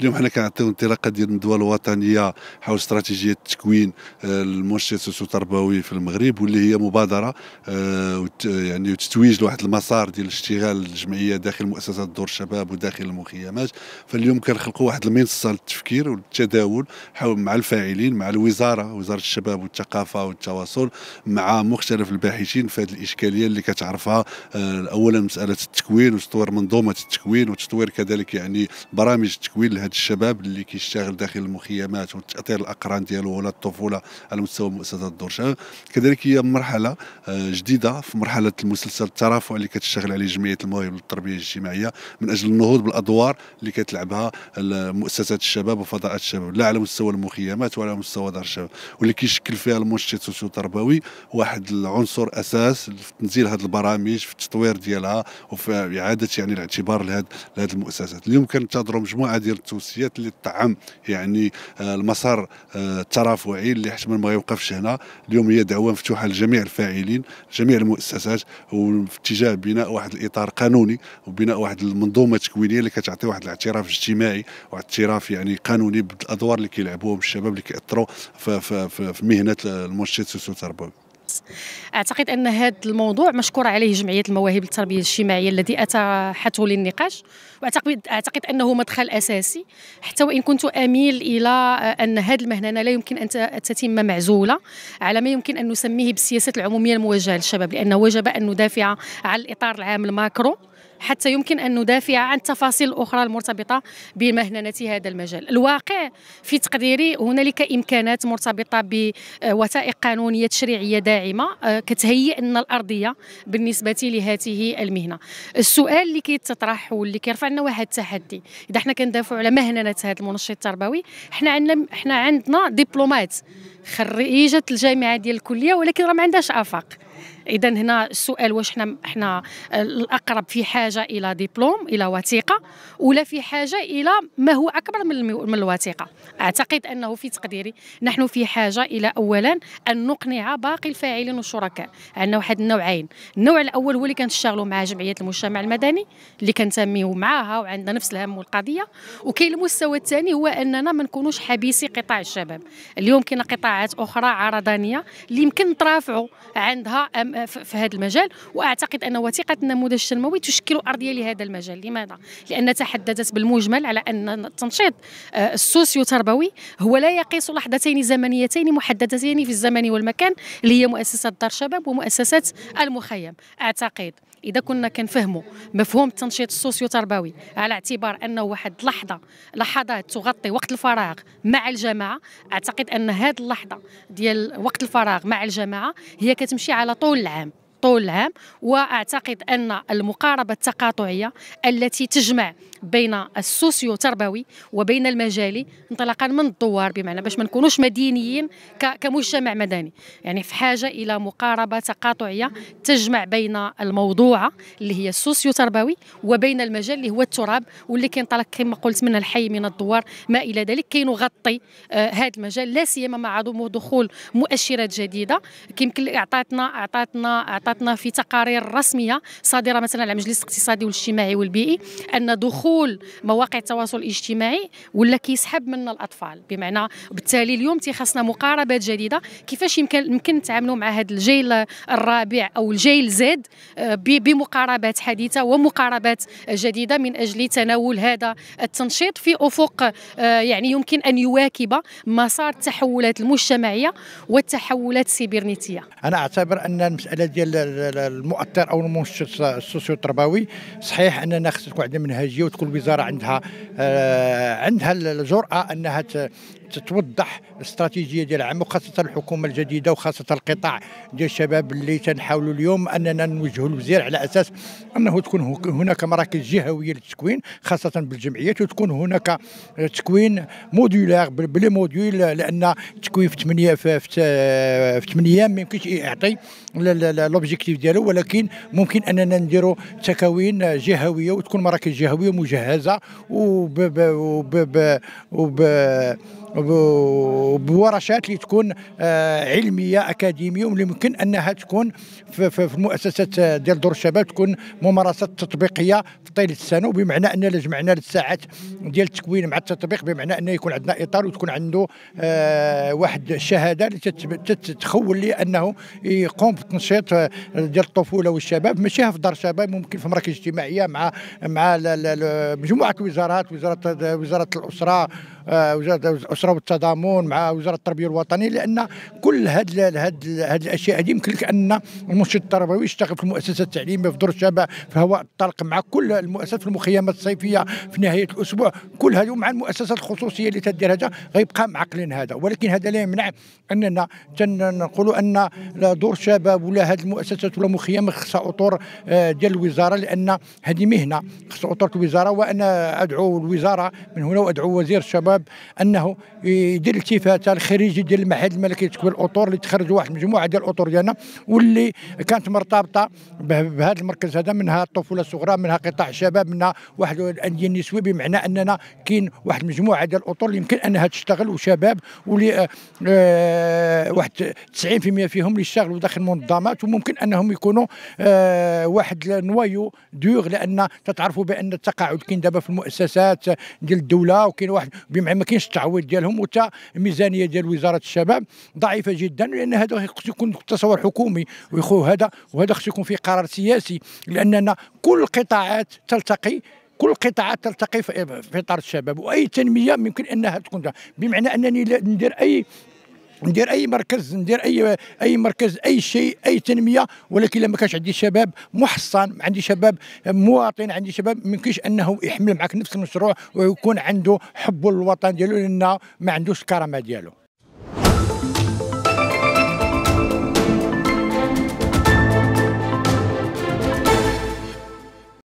اليوم حنا كنعطيو انطلاقه ديال الندوه الوطنيه حول استراتيجيه تكوين آه، المؤسس التربوي في المغرب واللي هي مبادره آه، يعني تتويج لواحد المسار ديال الاشتغال الجمعيه داخل مؤسسات دور الشباب وداخل المخيمات فاليوم كنخلقوا واحد المنصه للتفكير والتداول مع الفاعلين مع الوزاره وزاره الشباب والثقافه والتواصل مع مختلف الباحثين في هذه الاشكاليه اللي كتعرفها آه، اولا مساله التكوين وتطوير منظومه التكوين وتطوير كذلك يعني برامج التكوين هاد الشباب اللي كيشتغل داخل المخيمات وتاثير الاقران ديالو ولا الطفوله على مستوى مؤسسه دورشان كذلك هي مرحله آه، جديده في مرحله المسلسل الترافع اللي كتشتغل عليه جمعيه المواهب للتربيه الاجتماعيه من اجل النهوض بالادوار اللي كتلعبها مؤسسات الشباب وفضاءات الشباب لا على مستوى المخيمات ولا على مستوى دار الشباب واللي كيشكل فيها المنشط التربوي واحد العنصر اساس في تنزيل هذه البرامج في التطوير ديالها وفي اعاده يعني الاعتبار لهذه المؤسسات اليوم كنتظروا مجموعه ديال التوصيات اللي تطعم يعني آه، المسار آه، الترافعي اللي حتما ما يوقفش هنا اليوم هي دعوه مفتوحه لجميع الفاعلين جميع المؤسسات وفي اتجاه بناء واحد الاطار قانوني وبناء واحد المنظومه تكوينيه اللي كتعطي واحد الاعتراف اجتماعي واحد الاعتراف يعني قانوني بالادوار اللي كيلعبوهم الشباب اللي كيأثروا في, في, في, في مهنه المنشط السوسيو تربوي اعتقد ان هذا الموضوع مشكور عليه جمعيه المواهب للتربيه الاجتماعيه الذي اتاحته للنقاش واعتقد اعتقد انه مدخل اساسي حتى وان كنت اميل الى آه، ان هذه المهنه لا يمكن ان تتم معزوله على ما يمكن ان نسميه بالسياسات العموميه الموجهه للشباب لانه وجب ان ندافع على الاطار العام الماكرو حتى يمكن أن ندافع عن التفاصيل الأخرى المرتبطة بمهنة هذا المجال الواقع في تقديري هنالك إمكانات مرتبطة بوثائق قانونية تشريعية داعمة آه، كتهيئ لنا الأرضية بالنسبة لهذه المهنة السؤال اللي كيتطرح واللي كيرفع لنا واحد التحدي إذا حنا كندافعوا على مهنة هذا المنشط التربوي حنا عندنا حنا عندنا دبلومات خريجة الجامعة ديال الكلية ولكن راه ما عندهاش آفاق اذا هنا السؤال واش حنا حنا آه، الاقرب في حاجه الى دبلوم الى وثيقه ولا في حاجه الى ما هو اكبر من من الوثيقه اعتقد انه في تقديري نحن في حاجه الى اولا ان نقنع باقي الفاعلين والشركاء عندنا واحد النوعين النوع الاول هو اللي كنشتغلوا مع جمعيه المجتمع المدني اللي كنتميو معاها وعندنا نفس الهم والقضيه وكاين المستوى الثاني هو اننا ما نكونوش حبيسي قطاع الشباب اليوم كاين قطاعات اخرى عرضانيه اللي يمكن ترافعوا عندها في هذا المجال واعتقد ان وثيقه النموذج التنموي تشكل ارضيه لهذا المجال لماذا لان تحدثت بالمجمل على ان التنشيط آه، السوسيو تربوي هو لا يقيس لحظتين زمنيتين محددتين في الزمن والمكان اللي هي مؤسسه دار شباب ومؤسسه المخيم اعتقد اذا كنا كنفهموا مفهوم التنشيط السوسيو تربوي على اعتبار انه واحد لحظه لحظات تغطي وقت الفراغ مع الجماعه اعتقد ان هذه اللحظه ديال وقت الفراغ مع الجماعه هي كتمشي على طول العام طول العام واعتقد ان المقاربه التقاطعيه التي تجمع بين السوسيو تربوي وبين المجالي انطلاقا من الدوار بمعنى باش ما نكونوش مدينيين كمجتمع مدني يعني في حاجه الى مقاربه تقاطعيه تجمع بين الموضوعه اللي هي السوسيو تربوي وبين المجال اللي هو التراب واللي كينطلق كما قلت من الحي من الدوار ما الى ذلك كي نغطي آه، هذا المجال لا سيما مع دخول مؤشرات جديده كيمكن اعطاتنا اعطاتنا خططنا في تقارير رسميه صادره مثلا على المجلس الاقتصادي والاجتماعي والبيئي ان دخول مواقع التواصل الاجتماعي ولا كيسحب منا الاطفال بمعنى بالتالي اليوم تيخصنا مقاربات جديده كيفاش يمكن يمكن نتعاملوا مع هذا الجيل الرابع او الجيل زد آه، بمقاربات حديثه ومقاربات جديده من اجل تناول هذا التنشيط في افق آه، يعني يمكن ان يواكب مسار التحولات المجتمعيه والتحولات السيبرنيتيه. انا اعتبر ان المساله ديال المؤثر او المنشط السوسيو تربوي صحيح اننا خصنا تكون عندنا منهجيه وتكون الوزاره عندها آه، عندها الجراه انها تتوضح الاستراتيجيه ديال العام وخاصه الحكومه الجديده وخاصه القطاع ديال الشباب اللي تنحاولوا اليوم اننا نوجهوا الوزير على اساس انه تكون هناك مراكز جهويه للتكوين خاصه بالجمعيات وتكون هناك تكوين موديولار بلي موديول لان التكوين في 8 في 8 ايام ما يمكنش يعطي لوبجيكتيف ديالو ولكن ممكن اننا نديروا تكوين جهويه وتكون مراكز جهويه مجهزه وب وب وب بورشات اللي تكون آه، علميه اكاديميه واللي ممكن انها تكون في المؤسسات آه، ديال دور الشباب تكون ممارسات تطبيقيه في طيله السنه وبمعنى اننا جمعنا الساعات ديال التكوين مع التطبيق بمعنى انه يكون عندنا اطار وتكون عنده آه، واحد الشهاده اللي تتخول لي انه يقوم بالتنشيط ديال الطفوله والشباب ماشي في دار الشباب ممكن في مراكز اجتماعيه مع مع مجموعه الوزارات وزاره وزاره الاسره اسره آه، والتضامن مع وزاره التربيه الوطنيه لان كل هاد هاد هاد الاشياء هذه يمكن لك ان المنشط التربوي يشتغل في المؤسسه التعليميه في دور الشباب في الهواء الطلق مع كل المؤسسات في المخيمات الصيفيه في نهايه الاسبوع كل هذه مع المؤسسات الخصوصيه اللي تدير هذا غيبقى معقلين هذا ولكن هذا لا يمنع اننا تنقولوا ان دور الشباب ولا هذه المؤسسات ولا مخيم خصها اطر آه، ديال الوزاره لان هذه مهنه خصها اطر الوزاره وانا ادعو الوزاره من هنا وادعو وزير الشباب الشباب انه يدير التفاته الخريجي ديال المعهد الملكي لتكوين الاطر اللي تخرج واحد المجموعه ديال الاطر ديالنا واللي كانت مرتبطه بهذا المركز هذا منها الطفوله الصغرى منها قطاع الشباب منها واحد الانديه النسويه بمعنى اننا كاين واحد المجموعه ديال الاطر اللي يمكن انها تشتغل وشباب ولي آه، آه، واحد 90% فيهم اللي يشتغلوا داخل منظمات وممكن انهم يكونوا آه، واحد نوايو ديوغ لان تتعرفوا بان التقاعد كاين دابا في المؤسسات ديال الدوله وكاين واحد بمعنى الجمعيه ما كاينش التعويض ديالهم وتا الميزانيه ديال وزاره الشباب ضعيفه جدا لان هذا خص يكون تصور حكومي ويخو هذا وهذا خص يكون فيه قرار سياسي لاننا كل القطاعات تلتقي كل القطاعات تلتقي في اطار الشباب واي تنميه يمكن انها تكون بمعنى انني ندير اي ندير اي مركز ندير اي اي مركز اي شيء اي تنميه ولكن لما كانش عندي شباب محصن عندي شباب مواطن عندي شباب ما يمكنش انه يحمل معك نفس المشروع ويكون عنده حب للوطن ديالو لان ما عندوش الكرامه ديالو